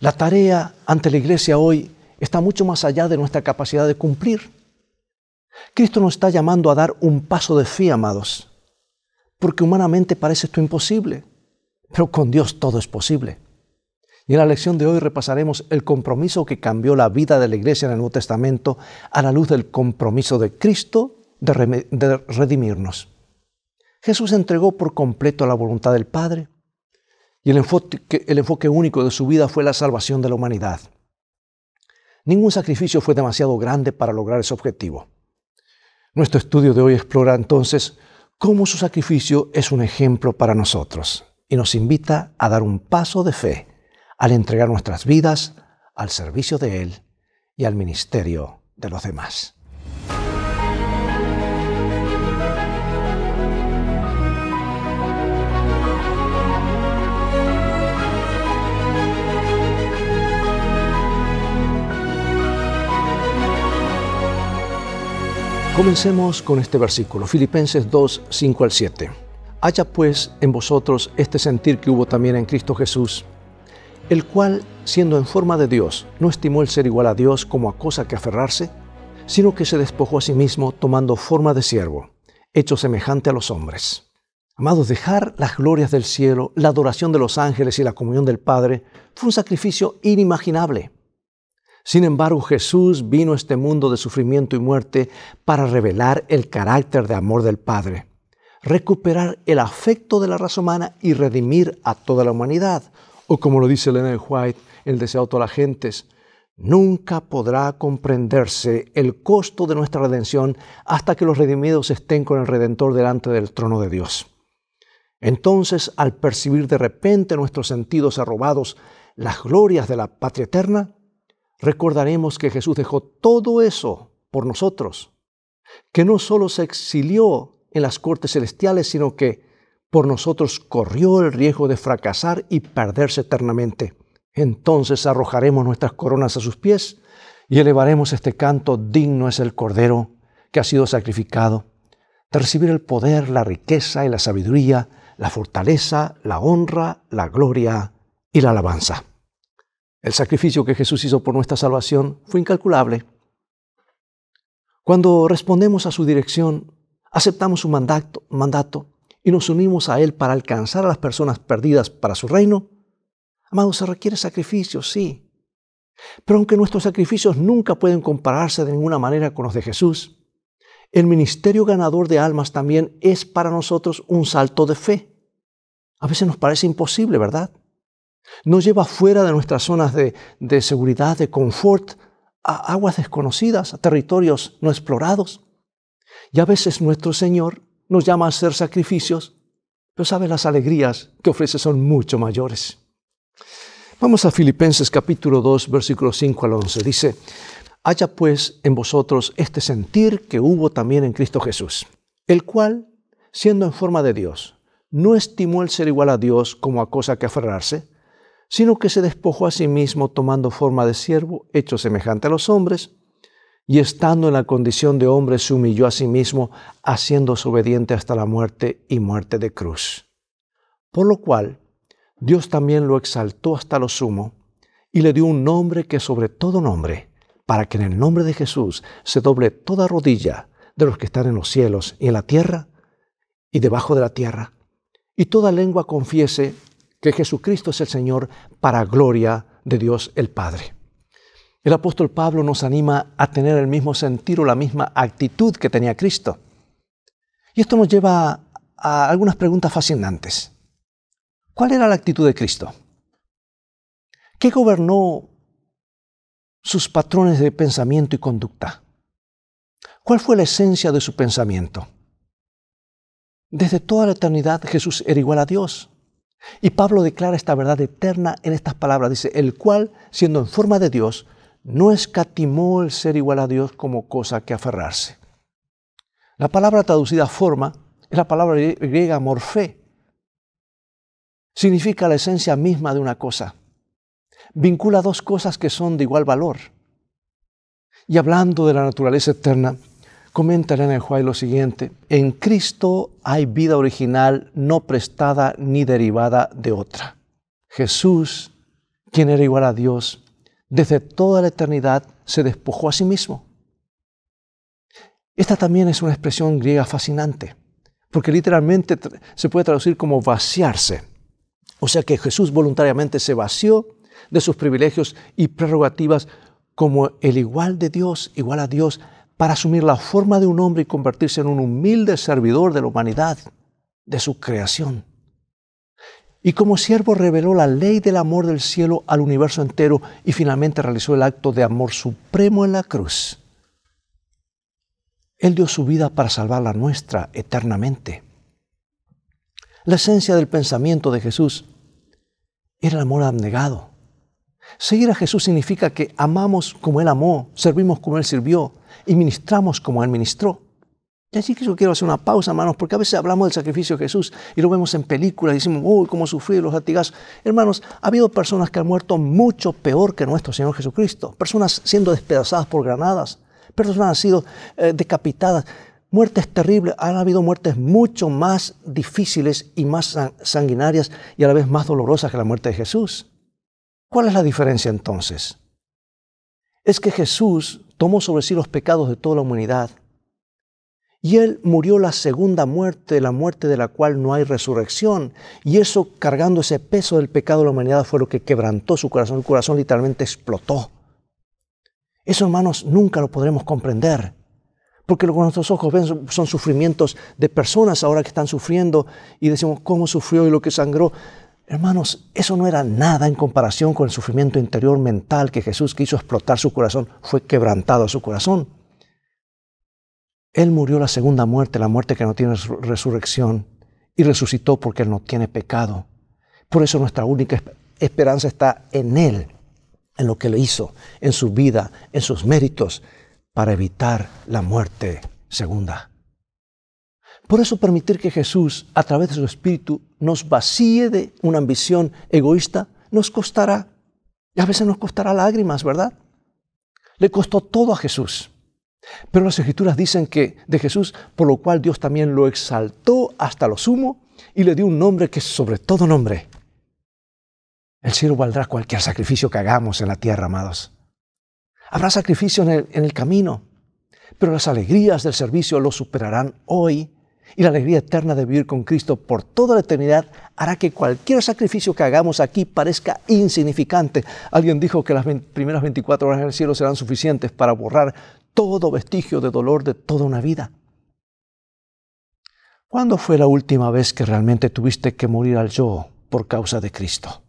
La tarea ante la iglesia hoy está mucho más allá de nuestra capacidad de cumplir. Cristo nos está llamando a dar un paso de fe, amados, porque humanamente parece esto imposible, pero con Dios todo es posible. Y en la lección de hoy repasaremos el compromiso que cambió la vida de la iglesia en el Nuevo Testamento a la luz del compromiso de Cristo de, redimirnos. Jesús entregó por completo la voluntad del Padre y el enfoque, único de su vida fue la salvación de la humanidad. Ningún sacrificio fue demasiado grande para lograr ese objetivo. Nuestro estudio de hoy explora entonces cómo su sacrificio es un ejemplo para nosotros y nos invita a dar un paso de fe al entregar nuestras vidas al servicio de Él y al ministerio de los demás. Comencemos con este versículo, Filipenses 2, 5 al 7. Haya pues en vosotros este sentir que hubo también en Cristo Jesús, el cual, siendo en forma de Dios, no estimó el ser igual a Dios como a cosa que aferrarse, sino que se despojó a sí mismo tomando forma de siervo, hecho semejante a los hombres. Amados, dejar las glorias del cielo, la adoración de los ángeles y la comunión del Padre fue un sacrificio inimaginable. Sin embargo, Jesús vino a este mundo de sufrimiento y muerte para revelar el carácter de amor del Padre, recuperar el afecto de la raza humana y redimir a toda la humanidad. O como lo dice Lena White, el deseado de todas las gentes, Nunca podrá comprenderse el costo de nuestra redención hasta que los redimidos estén con el Redentor delante del trono de Dios. Entonces, al percibir de repente nuestros sentidos arrobados las glorias de la patria eterna, recordaremos que Jesús dejó todo eso por nosotros, que no solo se exilió en las cortes celestiales, sino que por nosotros corrió el riesgo de fracasar y perderse eternamente. Entonces arrojaremos nuestras coronas a sus pies y elevaremos este canto, digno es el Cordero que ha sido sacrificado, de recibir el poder, la riqueza y la sabiduría, la fortaleza, la honra, la gloria y la alabanza. El sacrificio que Jesús hizo por nuestra salvación fue incalculable. Cuando respondemos a su dirección, aceptamos su mandato, y nos unimos a Él para alcanzar a las personas perdidas para su reino, amados, se requiere sacrificio, sí. Pero aunque nuestros sacrificios nunca pueden compararse de ninguna manera con los de Jesús, el ministerio ganador de almas también es para nosotros un salto de fe. A veces nos parece imposible, ¿verdad? Nos lleva fuera de nuestras zonas de, seguridad, de confort, a aguas desconocidas, a territorios no explorados. Y a veces nuestro Señor nos llama a hacer sacrificios, pero sabe las alegrías que ofrece son mucho mayores. Vamos a Filipenses capítulo 2, versículos 5 al 11. Dice, haya pues en vosotros este sentir que hubo también en Cristo Jesús, el cual, siendo en forma de Dios, no estimó el ser igual a Dios como a cosa que aferrarse, sino que se despojó a sí mismo tomando forma de siervo, hecho semejante a los hombres, y estando en la condición de hombre se humilló a sí mismo, haciéndose obediente hasta la muerte y muerte de cruz. Por lo cual, Dios también lo exaltó hasta lo sumo, y le dio un nombre que sobre todo nombre, para que en el nombre de Jesús se doble toda rodilla de los que están en los cielos y en la tierra y debajo de la tierra, y toda lengua confiese que Jesucristo es el Señor para gloria de Dios el Padre. El apóstol Pablo nos anima a tener el mismo sentir o la misma actitud que tenía Cristo. Y esto nos lleva a algunas preguntas fascinantes. ¿Cuál era la actitud de Cristo? ¿Qué gobernó sus patrones de pensamiento y conducta? ¿Cuál fue la esencia de su pensamiento? Desde toda la eternidad Jesús era igual a Dios. Y Pablo declara esta verdad eterna en estas palabras. Dice, el cual, siendo en forma de Dios, no escatimó el ser igual a Dios como cosa que aferrarse. La palabra traducida forma es la palabra griega morfé. Significa la esencia misma de una cosa. Vincula dos cosas que son de igual valor. Y hablando de la naturaleza eterna, Comenta el Juárez lo siguiente, en Cristo hay vida original no prestada ni derivada de otra. Jesús, quien era igual a Dios, desde toda la eternidad se despojó a sí mismo. Esta también es una expresión griega fascinante, porque literalmente se puede traducir como vaciarse. O sea que Jesús voluntariamente se vació de sus privilegios y prerrogativas como el igual de Dios, igual a Dios, para asumir la forma de un hombre y convertirse en un humilde servidor de la humanidad, de su creación. Y como siervo reveló la ley del amor del cielo al universo entero y finalmente realizó el acto de amor supremo en la cruz. Él dio su vida para salvar la nuestra eternamente. La esencia del pensamiento de Jesús era el amor abnegado, Seguir a Jesús significa que amamos como Él amó, servimos como Él sirvió y ministramos como Él ministró. Y así que yo quiero hacer una pausa, hermanos, porque a veces hablamos del sacrificio de Jesús y lo vemos en películas y decimos, uy, cómo sufrió, los latigazos. Hermanos, ha habido personas que han muerto mucho peor que nuestro Señor Jesucristo. Personas siendo despedazadas por granadas, personas han sido eh, decapitadas. Muertes terribles, han habido muertes mucho más difíciles y más sanguinarias y a la vez más dolorosas que la muerte de Jesús. ¿Cuál es la diferencia entonces? Es que Jesús tomó sobre sí los pecados de toda la humanidad y Él murió la segunda muerte, la muerte de la cual no hay resurrección. Y eso, cargando ese peso del pecado de la humanidad, fue lo que quebrantó su corazón. El corazón literalmente explotó. Eso, hermanos, nunca lo podremos comprender. Porque lo que nuestros ojos ven son sufrimientos de personas ahora que están sufriendo y decimos cómo sufrió y lo que sangró. Hermanos, eso no era nada en comparación con el sufrimiento interior mental que Jesús quiso explotar su corazón. Fue quebrantado su corazón. Él murió la segunda muerte, la muerte que no tiene resurrección, y resucitó porque Él no tiene pecado. Por eso nuestra única esperanza está en Él, en lo que le hizo, en su vida, en sus méritos, para evitar la muerte segunda. Por eso permitir que Jesús, a través de su Espíritu, nos vacíe de una ambición egoísta, nos costará. Y a veces nos costará lágrimas, ¿verdad? Le costó todo a Jesús. Pero las escrituras dicen que de Jesús, por lo cual Dios también lo exaltó hasta lo sumo y le dio un nombre que es sobre todo nombre. El cielo valdrá cualquier sacrificio que hagamos en la tierra, amados. Habrá sacrificio en el, en el camino, pero las alegrías del servicio lo superarán hoy y la alegría eterna de vivir con Cristo por toda la eternidad hará que cualquier sacrificio que hagamos aquí parezca insignificante. Alguien dijo que las primeras 24 horas en el cielo serán suficientes para borrar todo vestigio de dolor de toda una vida. ¿Cuándo fue la última vez que realmente tuviste que morir al yo por causa de Cristo?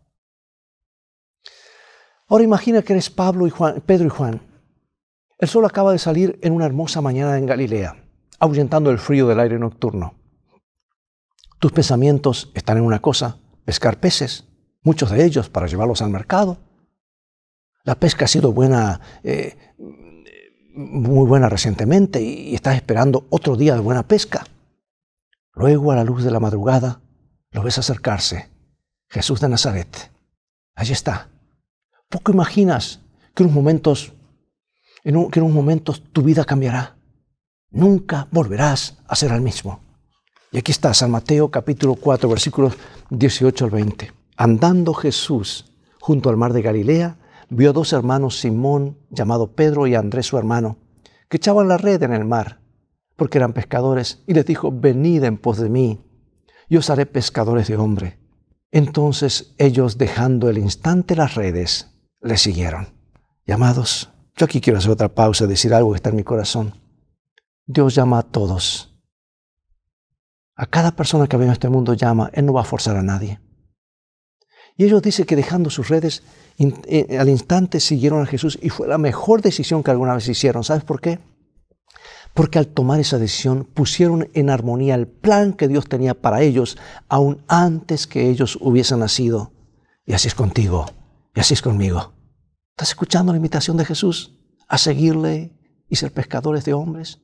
Ahora imagina que eres Pablo y Pedro y Juan. El sol acaba de salir en una hermosa mañana en Galilea ahuyentando el frío del aire nocturno. Tus pensamientos están en una cosa, pescar peces, muchos de ellos para llevarlos al mercado. La pesca ha sido buena, eh, muy buena recientemente y estás esperando otro día de buena pesca. Luego a la luz de la madrugada lo ves acercarse, Jesús de Nazaret. Allí está. Poco imaginas que en unos momentos, que en unos momentos tu vida cambiará nunca volverás a ser el mismo. Y aquí está San Mateo capítulo 4 versículos 18 al 20. Andando Jesús junto al mar de Galilea, vio dos hermanos, Simón llamado Pedro y Andrés su hermano, que echaban la red en el mar, porque eran pescadores, y les dijo, venid en pos de mí, yo os haré pescadores de hombre. Entonces ellos, dejando el instante las redes, le siguieron. Llamados, yo aquí quiero hacer otra pausa, decir algo que está en mi corazón. Dios llama a todos. A cada persona que viene a este mundo llama, Él no va a forzar a nadie. Y ellos dicen que dejando sus redes, eh, al instante siguieron a Jesús y fue la mejor decisión que alguna vez hicieron. ¿Sabes por qué? Porque al tomar esa decisión pusieron en armonía el plan que Dios tenía para ellos, aún antes que ellos hubiesen nacido. Y así es contigo, y así es conmigo. ¿Estás escuchando la invitación de Jesús a seguirle y ser pescadores de hombres?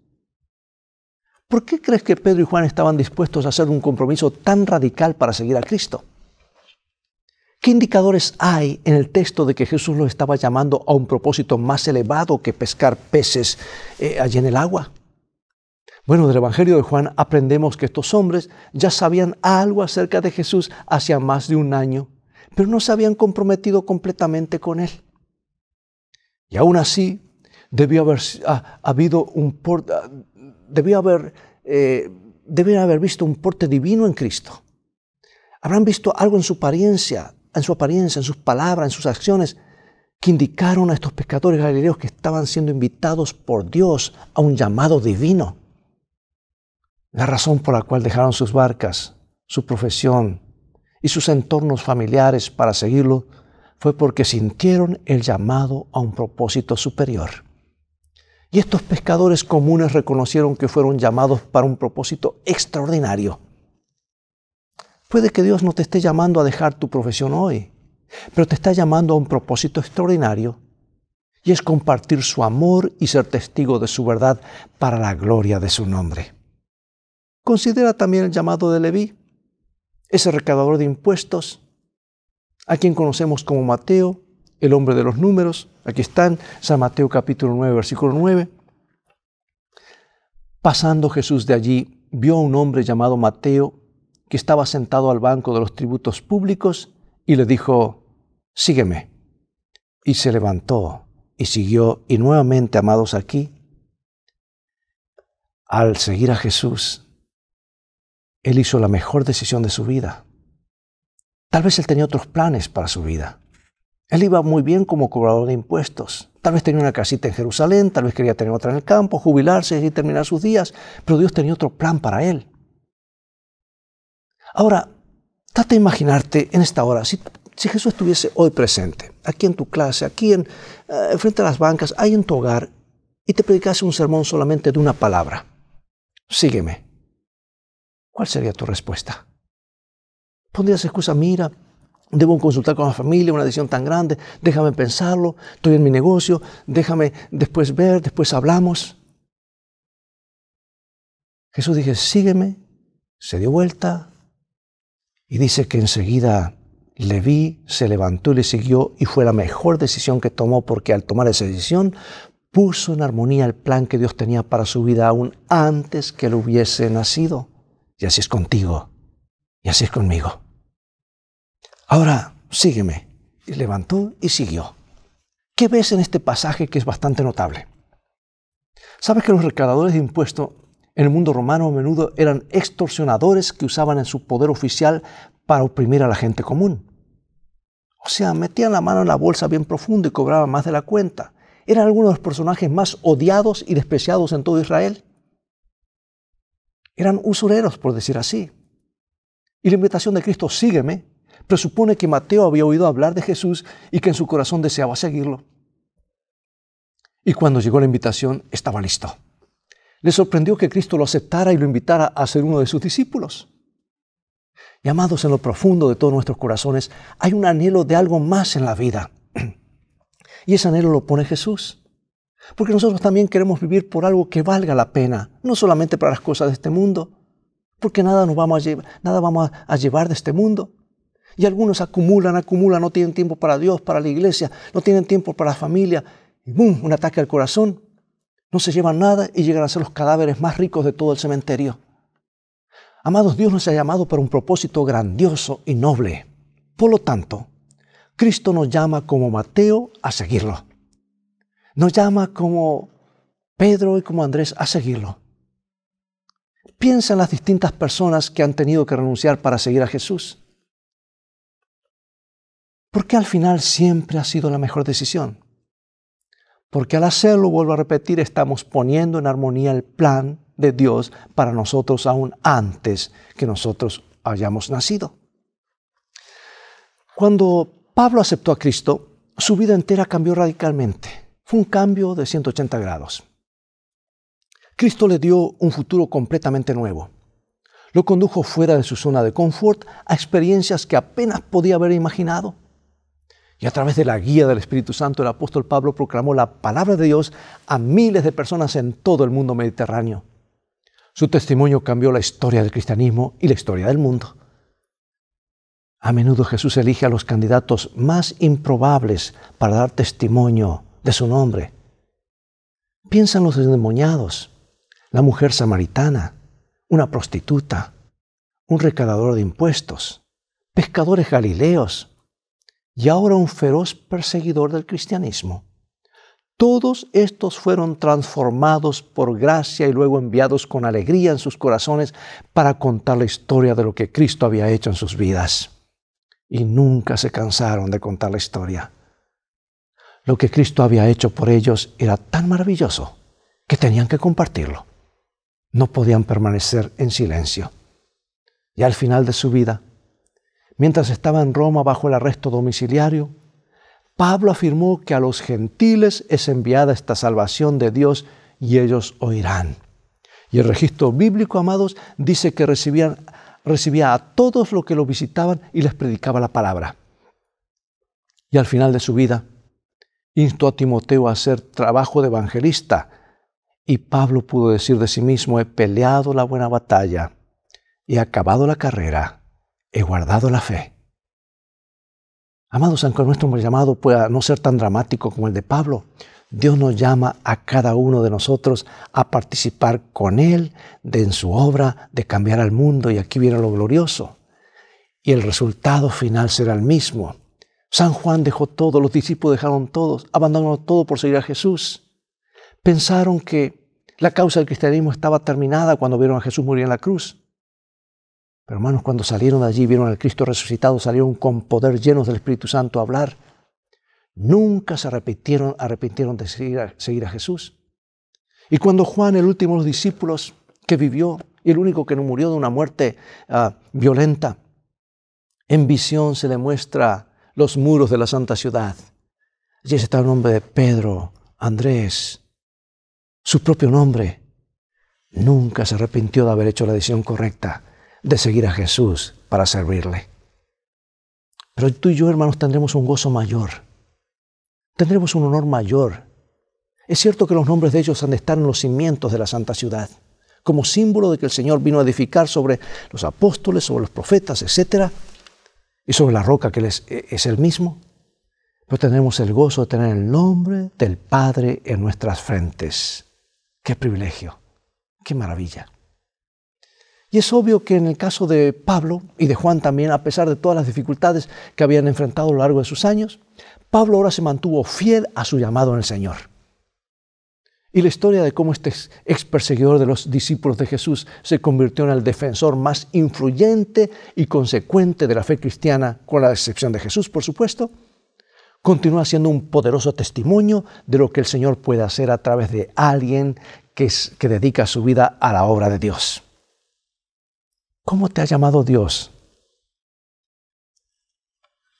¿Por qué crees que Pedro y Juan estaban dispuestos a hacer un compromiso tan radical para seguir a Cristo? ¿Qué indicadores hay en el texto de que Jesús los estaba llamando a un propósito más elevado que pescar peces eh, allí en el agua? Bueno, del Evangelio de Juan aprendemos que estos hombres ya sabían algo acerca de Jesús hacia más de un año, pero no se habían comprometido completamente con él. Y aún así, debió haber habido un, debió haber, eh, haber visto un porte divino en Cristo. Habrán visto algo en su apariencia, en su apariencia, en sus palabras, en sus acciones, que indicaron a estos pescadores galileos que estaban siendo invitados por Dios a un llamado divino. La razón por la cual dejaron sus barcas, su profesión y sus entornos familiares para seguirlo fue porque sintieron el llamado a un propósito superior. Y estos pescadores comunes reconocieron que fueron llamados para un propósito extraordinario. Puede que Dios no te esté llamando a dejar tu profesión hoy, pero te está llamando a un propósito extraordinario y es compartir su amor y ser testigo de su verdad para la gloria de su nombre. Considera también el llamado de Leví, ese recaudador de impuestos, a quien conocemos como Mateo, el hombre de los números, aquí están, San Mateo capítulo 9, versículo 9. Pasando Jesús de allí, vio a un hombre llamado Mateo que estaba sentado al banco de los tributos públicos y le dijo, sígueme. Y se levantó y siguió, y nuevamente, amados aquí, al seguir a Jesús, él hizo la mejor decisión de su vida. Tal vez él tenía otros planes para su vida. Él iba muy bien como cobrador de impuestos. Tal vez tenía una casita en Jerusalén, tal vez quería tener otra en el campo, jubilarse y terminar sus días, pero Dios tenía otro plan para él. Ahora, trata de imaginarte en esta hora, si, Jesús estuviese hoy presente, aquí en tu clase, aquí en, eh, frente a las bancas, ahí en tu hogar, y te predicase un sermón solamente de una palabra, sígueme, ¿cuál sería tu respuesta? Pondrías excusa, mira, Debo consultar con la familia, una decisión tan grande, déjame pensarlo, estoy en mi negocio, déjame después ver, después hablamos. Jesús dije, sígueme, se dio vuelta y dice que enseguida le vi, se levantó y le siguió y fue la mejor decisión que tomó porque al tomar esa decisión puso en armonía el plan que Dios tenía para su vida aún antes que él hubiese nacido. Y así es contigo, y así es conmigo. Ahora, sígueme. Y levantó y siguió. ¿Qué ves en este pasaje que es bastante notable? ¿Sabes que los recaudadores de impuestos en el mundo romano a menudo eran extorsionadores que usaban en su poder oficial para oprimir a la gente común? O sea, metían la mano en la bolsa bien profundo y cobraban más de la cuenta. Eran algunos de los personajes más odiados y despreciados en todo Israel. Eran usureros, por decir así. Y la invitación de Cristo, sígueme, Presupone que Mateo había oído hablar de Jesús y que en su corazón deseaba seguirlo. Y cuando llegó la invitación, estaba listo. Le sorprendió que Cristo lo aceptara y lo invitara a ser uno de sus discípulos. Llamados en lo profundo de todos nuestros corazones hay un anhelo de algo más en la vida. Y ese anhelo lo pone Jesús. Porque nosotros también queremos vivir por algo que valga la pena, no solamente para las cosas de este mundo, porque nada, nos vamos, a llevar, nada vamos a llevar de este mundo. Y algunos acumulan, acumulan, no tienen tiempo para Dios, para la iglesia, no tienen tiempo para la familia. ¡bum! Un ataque al corazón. No se llevan nada y llegan a ser los cadáveres más ricos de todo el cementerio. Amados, Dios nos ha llamado para un propósito grandioso y noble. Por lo tanto, Cristo nos llama como Mateo a seguirlo. Nos llama como Pedro y como Andrés a seguirlo. Piensa en las distintas personas que han tenido que renunciar para seguir a Jesús. ¿Por qué al final siempre ha sido la mejor decisión? Porque al hacerlo, vuelvo a repetir, estamos poniendo en armonía el plan de Dios para nosotros aún antes que nosotros hayamos nacido. Cuando Pablo aceptó a Cristo, su vida entera cambió radicalmente. Fue un cambio de 180 grados. Cristo le dio un futuro completamente nuevo. Lo condujo fuera de su zona de confort a experiencias que apenas podía haber imaginado. Y a través de la guía del Espíritu Santo, el apóstol Pablo proclamó la palabra de Dios a miles de personas en todo el mundo mediterráneo. Su testimonio cambió la historia del cristianismo y la historia del mundo. A menudo Jesús elige a los candidatos más improbables para dar testimonio de su nombre. Piensan los endemoniados, la mujer samaritana, una prostituta, un recalador de impuestos, pescadores galileos, y ahora un feroz perseguidor del cristianismo. Todos estos fueron transformados por gracia y luego enviados con alegría en sus corazones para contar la historia de lo que Cristo había hecho en sus vidas. Y nunca se cansaron de contar la historia. Lo que Cristo había hecho por ellos era tan maravilloso que tenían que compartirlo. No podían permanecer en silencio. Y al final de su vida, Mientras estaba en Roma bajo el arresto domiciliario, Pablo afirmó que a los gentiles es enviada esta salvación de Dios y ellos oirán. Y el registro bíblico, amados, dice que recibía a todos los que lo visitaban y les predicaba la palabra. Y al final de su vida, instó a Timoteo a hacer trabajo de evangelista. Y Pablo pudo decir de sí mismo, he peleado la buena batalla, y he acabado la carrera he guardado la fe. Amados, aunque nuestro llamado pueda no ser tan dramático como el de Pablo, Dios nos llama a cada uno de nosotros a participar con Él en su obra de cambiar al mundo. Y aquí viene lo glorioso. Y el resultado final será el mismo. San Juan dejó todo, los discípulos dejaron todos, abandonaron todo por seguir a Jesús. Pensaron que la causa del cristianismo estaba terminada cuando vieron a Jesús morir en la cruz. Pero hermanos, cuando salieron de allí, vieron al Cristo resucitado, salieron con poder llenos del Espíritu Santo a hablar. Nunca se arrepintieron, arrepintieron de seguir a, Jesús. Y cuando Juan, el último de los discípulos que vivió, y el único que no murió de una muerte ah, violenta, en visión se le muestra los muros de la santa ciudad. Allí está el nombre de Pedro, Andrés, su propio nombre. Nunca se arrepintió de haber hecho la decisión correcta de seguir a Jesús para servirle. Pero tú y yo, hermanos, tendremos un gozo mayor. Tendremos un honor mayor. Es cierto que los nombres de ellos han de estar en los cimientos de la santa ciudad, como símbolo de que el Señor vino a edificar sobre los apóstoles, sobre los profetas, etc. Y sobre la roca que les, e-, es el mismo. Pero tendremos el gozo de tener el nombre del Padre en nuestras frentes. ¡Qué privilegio! ¡Qué maravilla! Y es obvio que en el caso de Pablo y de Juan también, a pesar de todas las dificultades que habían enfrentado a lo largo de sus años, Pablo ahora se mantuvo fiel a su llamado en el Señor. Y la historia de cómo este ex perseguidor de los discípulos de Jesús se convirtió en el defensor más influyente y consecuente de la fe cristiana, con la excepción de Jesús, por supuesto, continúa siendo un poderoso testimonio de lo que el Señor puede hacer a través de alguien que, que dedica su vida a la obra de Dios. ¿Cómo te ha llamado Dios?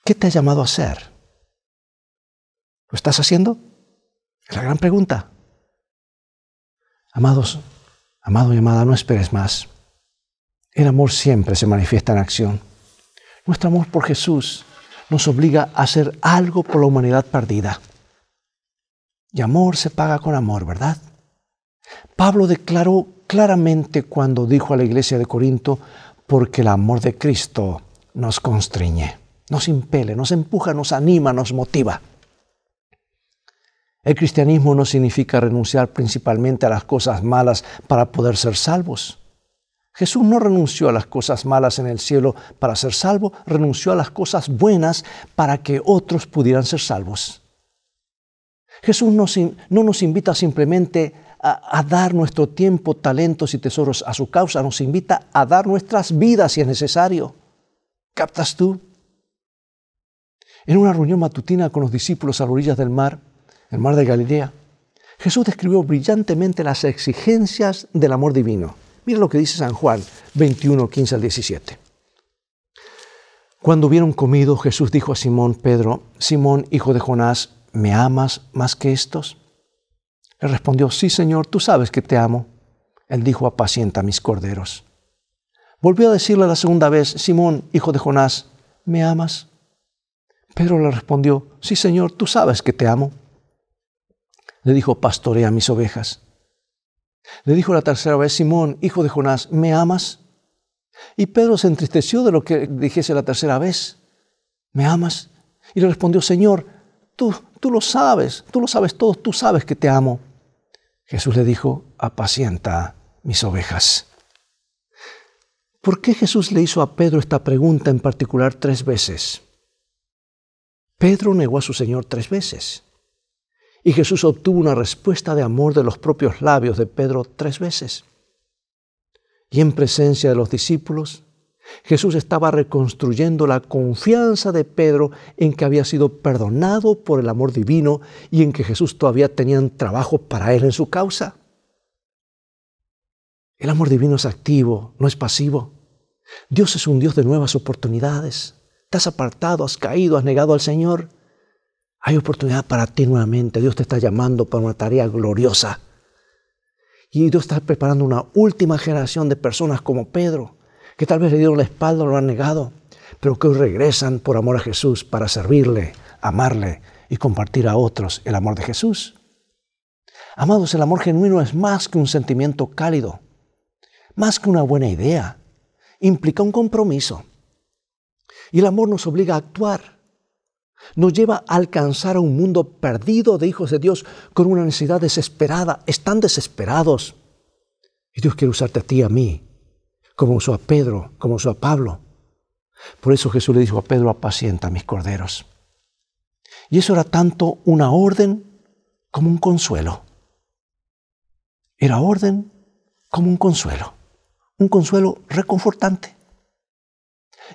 ¿Qué te ha llamado a ser? ¿Lo estás haciendo? Es la gran pregunta. Amados, amado y amada, no esperes más. El amor siempre se manifiesta en acción. Nuestro amor por Jesús nos obliga a hacer algo por la humanidad perdida. Y amor se paga con amor, ¿verdad? Pablo declaró claramente cuando dijo a la iglesia de Corinto, porque el amor de Cristo nos constriñe, nos impele, nos empuja, nos anima, nos motiva. El cristianismo no significa renunciar principalmente a las cosas malas para poder ser salvos. Jesús no renunció a las cosas malas en el cielo para ser salvo, renunció a las cosas buenas para que otros pudieran ser salvos. Jesús no nos invita simplemente a a, dar nuestro tiempo, talentos y tesoros a su causa, nos invita a dar nuestras vidas si es necesario. ¿Captas tú? En una reunión matutina con los discípulos a orillas del mar, el mar de Galilea, Jesús describió brillantemente las exigencias del amor divino. Mira lo que dice San Juan 21, 15 al 17. Cuando hubieron comido, Jesús dijo a Simón Pedro, Simón, hijo de Jonás, ¿me amas más que estos? Le respondió, sí, Señor, tú sabes que te amo. Él dijo, apacienta mis corderos. Volvió a decirle la segunda vez, Simón, hijo de Jonás, ¿me amas? Pedro le respondió, sí, Señor, tú sabes que te amo. Le dijo, pastorea mis ovejas. Le dijo la tercera vez, Simón, hijo de Jonás, ¿me amas? Y Pedro se entristeció de lo que dijese la tercera vez, ¿me amas? Y le respondió, Señor, tú, tú lo sabes, tú lo sabes todo, tú sabes que te amo. Jesús le dijo, apacienta mis ovejas. ¿Por qué Jesús le hizo a Pedro esta pregunta en particular tres veces? Pedro negó a su Señor tres veces. Y Jesús obtuvo una respuesta de amor de los propios labios de Pedro tres veces. Y en presencia de los discípulos, Jesús estaba reconstruyendo la confianza de Pedro en que había sido perdonado por el amor divino y en que Jesús todavía tenía trabajo para él en su causa. El amor divino es activo, no es pasivo. Dios es un Dios de nuevas oportunidades. Te has apartado, has caído, has negado al Señor. Hay oportunidad para ti nuevamente. Dios te está llamando para una tarea gloriosa. Y Dios está preparando una última generación de personas como Pedro que tal vez le dieron la espalda o lo han negado, pero que hoy regresan por amor a Jesús para servirle, amarle y compartir a otros el amor de Jesús. Amados, el amor genuino es más que un sentimiento cálido, más que una buena idea, implica un compromiso. Y el amor nos obliga a actuar, nos lleva a alcanzar a un mundo perdido de hijos de Dios con una necesidad desesperada, están desesperados. Y Dios quiere usarte a ti y a mí como usó a Pedro, como usó a Pablo. Por eso Jesús le dijo a Pedro, apacienta mis corderos. Y eso era tanto una orden como un consuelo. Era orden como un consuelo, un consuelo reconfortante.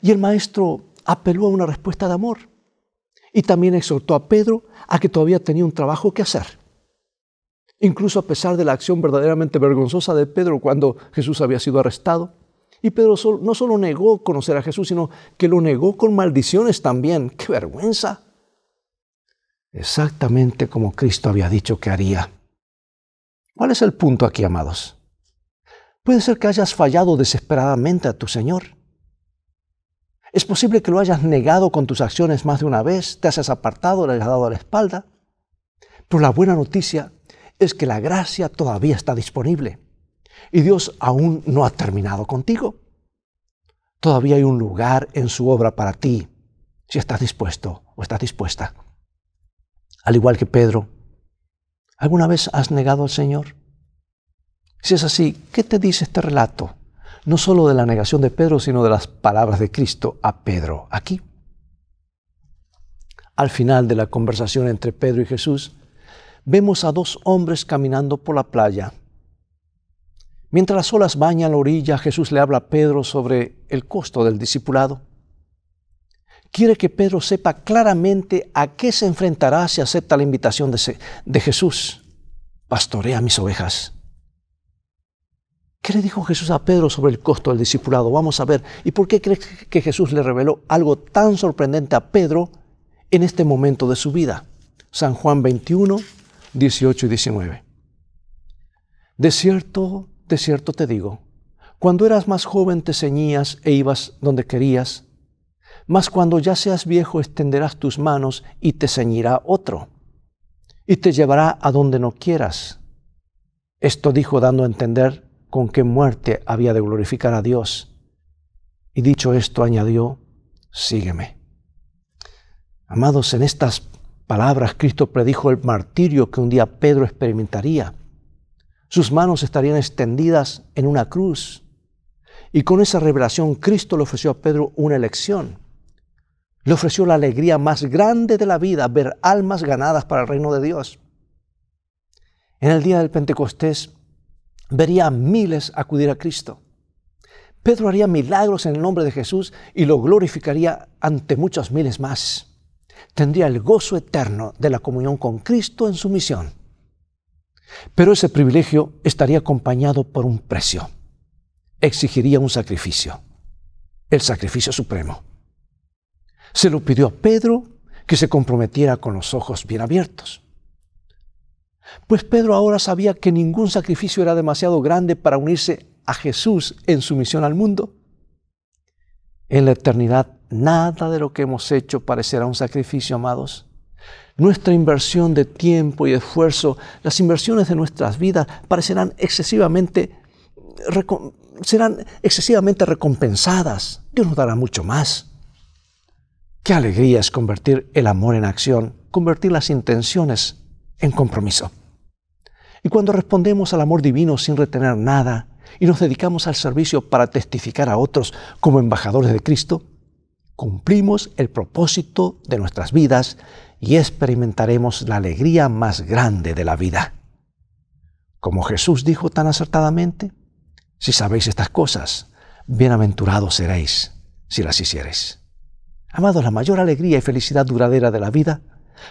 Y el maestro apeló a una respuesta de amor y también exhortó a Pedro a que todavía tenía un trabajo que hacer. Incluso a pesar de la acción verdaderamente vergonzosa de Pedro cuando Jesús había sido arrestado, y Pedro no solo negó conocer a Jesús, sino que lo negó con maldiciones también. ¡Qué vergüenza! Exactamente como Cristo había dicho que haría. ¿Cuál es el punto aquí, amados? Puede ser que hayas fallado desesperadamente a tu Señor. Es posible que lo hayas negado con tus acciones más de una vez, te hayas apartado, le hayas dado la espalda. Pero la buena noticia es que la gracia todavía está disponible. Y Dios aún no ha terminado contigo. Todavía hay un lugar en su obra para ti, si estás dispuesto o estás dispuesta. Al igual que Pedro, ¿alguna vez has negado al Señor? Si es así, ¿qué te dice este relato? No solo de la negación de Pedro, sino de las palabras de Cristo a Pedro aquí. Al final de la conversación entre Pedro y Jesús, vemos a dos hombres caminando por la playa. Mientras las olas bañan la orilla, Jesús le habla a Pedro sobre el costo del discipulado. Quiere que Pedro sepa claramente a qué se enfrentará si acepta la invitación de, Jesús. Pastorea mis ovejas. ¿Qué le dijo Jesús a Pedro sobre el costo del discipulado? Vamos a ver. ¿Y por qué crees que Jesús le reveló algo tan sorprendente a Pedro en este momento de su vida? San Juan 21, 18 y 19. De cierto, cierto te digo, cuando eras más joven te ceñías e ibas donde querías, mas cuando ya seas viejo extenderás tus manos y te ceñirá otro, y te llevará a donde no quieras. Esto dijo dando a entender con qué muerte había de glorificar a Dios. Y dicho esto añadió, sígueme. Amados, en estas palabras Cristo predijo el martirio que un día Pedro experimentaría sus manos estarían extendidas en una cruz. Y con esa revelación Cristo le ofreció a Pedro una elección. Le ofreció la alegría más grande de la vida, ver almas ganadas para el reino de Dios. En el día del Pentecostés vería a miles acudir a Cristo. Pedro haría milagros en el nombre de Jesús y lo glorificaría ante muchos miles más. Tendría el gozo eterno de la comunión con Cristo en su misión. Pero ese privilegio estaría acompañado por un precio. Exigiría un sacrificio. El sacrificio supremo. Se lo pidió a Pedro que se comprometiera con los ojos bien abiertos. Pues Pedro ahora sabía que ningún sacrificio era demasiado grande para unirse a Jesús en su misión al mundo. En la eternidad, nada de lo que hemos hecho parecerá un sacrificio, amados. Nuestra inversión de tiempo y esfuerzo, las inversiones de nuestras vidas parecerán excesivamente, serán excesivamente recompensadas. Dios nos dará mucho más. Qué alegría es convertir el amor en acción, convertir las intenciones en compromiso. Y cuando respondemos al amor divino sin retener nada y nos dedicamos al servicio para testificar a otros como embajadores de Cristo, cumplimos el propósito de nuestras vidas y experimentaremos la alegría más grande de la vida. Como Jesús dijo tan acertadamente, si sabéis estas cosas, bienaventurados seréis si las hiciereis. Amados, la mayor alegría y felicidad duradera de la vida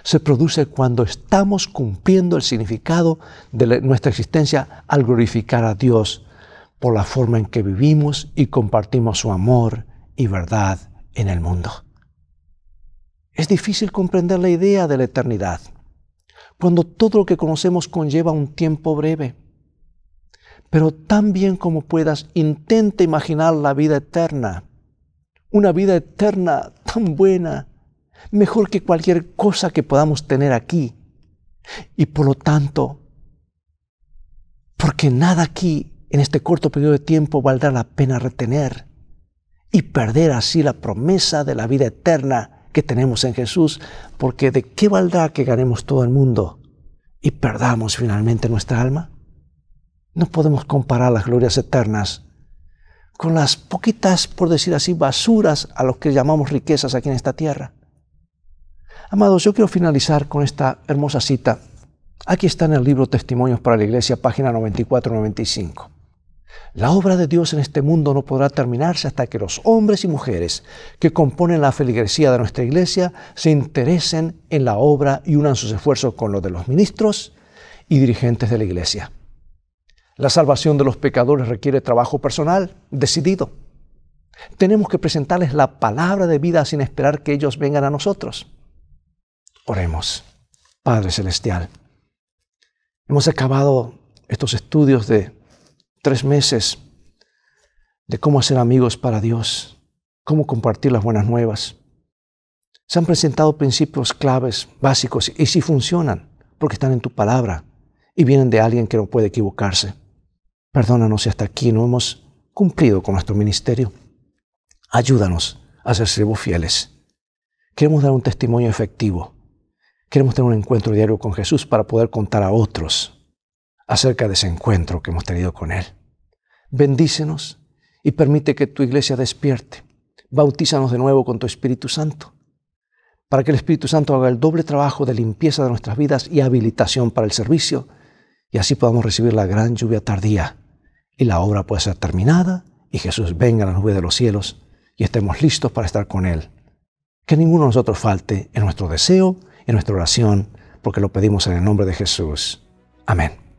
se produce cuando estamos cumpliendo el significado de nuestra existencia al glorificar a Dios por la forma en que vivimos y compartimos su amor y verdad en el mundo. Es difícil comprender la idea de la eternidad, cuando todo lo que conocemos conlleva un tiempo breve. Pero tan bien como puedas, intenta imaginar la vida eterna. Una vida eterna tan buena, mejor que cualquier cosa que podamos tener aquí. Y por lo tanto, porque nada aquí en este corto periodo de tiempo valdrá la pena retener y perder así la promesa de la vida eterna que tenemos en Jesús, porque de qué valdrá que ganemos todo el mundo y perdamos finalmente nuestra alma. No podemos comparar las glorias eternas con las poquitas, por decir así, basuras a los que llamamos riquezas aquí en esta tierra. Amados, yo quiero finalizar con esta hermosa cita. Aquí está en el libro Testimonios para la Iglesia, página 94-95. La obra de Dios en este mundo no podrá terminarse hasta que los hombres y mujeres que componen la feligresía de nuestra iglesia se interesen en la obra y unan sus esfuerzos con los de los ministros y dirigentes de la iglesia. La salvación de los pecadores requiere trabajo personal, decidido. Tenemos que presentarles la palabra de vida sin esperar que ellos vengan a nosotros. Oremos, Padre Celestial. Hemos acabado estos estudios de tres meses de cómo hacer amigos para Dios, cómo compartir las buenas nuevas. Se han presentado principios claves, básicos, y si funcionan, porque están en tu palabra y vienen de alguien que no puede equivocarse. Perdónanos si hasta aquí no hemos cumplido con nuestro ministerio. Ayúdanos a ser siervos fieles. Queremos dar un testimonio efectivo. Queremos tener un encuentro diario con Jesús para poder contar a otros acerca de ese encuentro que hemos tenido con Él. Bendícenos y permite que tu iglesia despierte. Bautízanos de nuevo con tu Espíritu Santo, para que el Espíritu Santo haga el doble trabajo de limpieza de nuestras vidas y habilitación para el servicio, y así podamos recibir la gran lluvia tardía, y la obra pueda ser terminada, y Jesús venga a la nube de los cielos, y estemos listos para estar con Él. Que ninguno de nosotros falte en nuestro deseo, en nuestra oración, porque lo pedimos en el nombre de Jesús. Amén.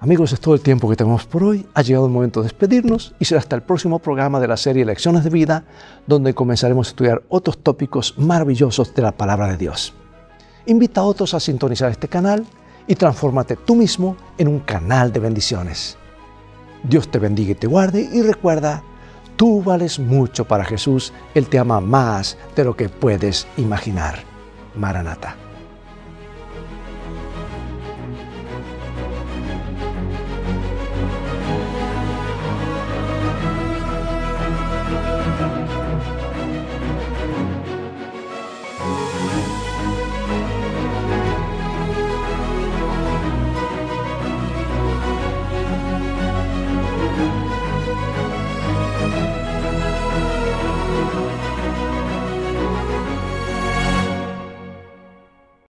Amigos, es todo el tiempo que tenemos por hoy. Ha llegado el momento de despedirnos y será hasta el próximo programa de la serie Lecciones de Vida, donde comenzaremos a estudiar otros tópicos maravillosos de la palabra de Dios. Invita a otros a sintonizar este canal y transfórmate tú mismo en un canal de bendiciones. Dios te bendiga y te guarde y recuerda, tú vales mucho para Jesús, Él te ama más de lo que puedes imaginar. Maranata.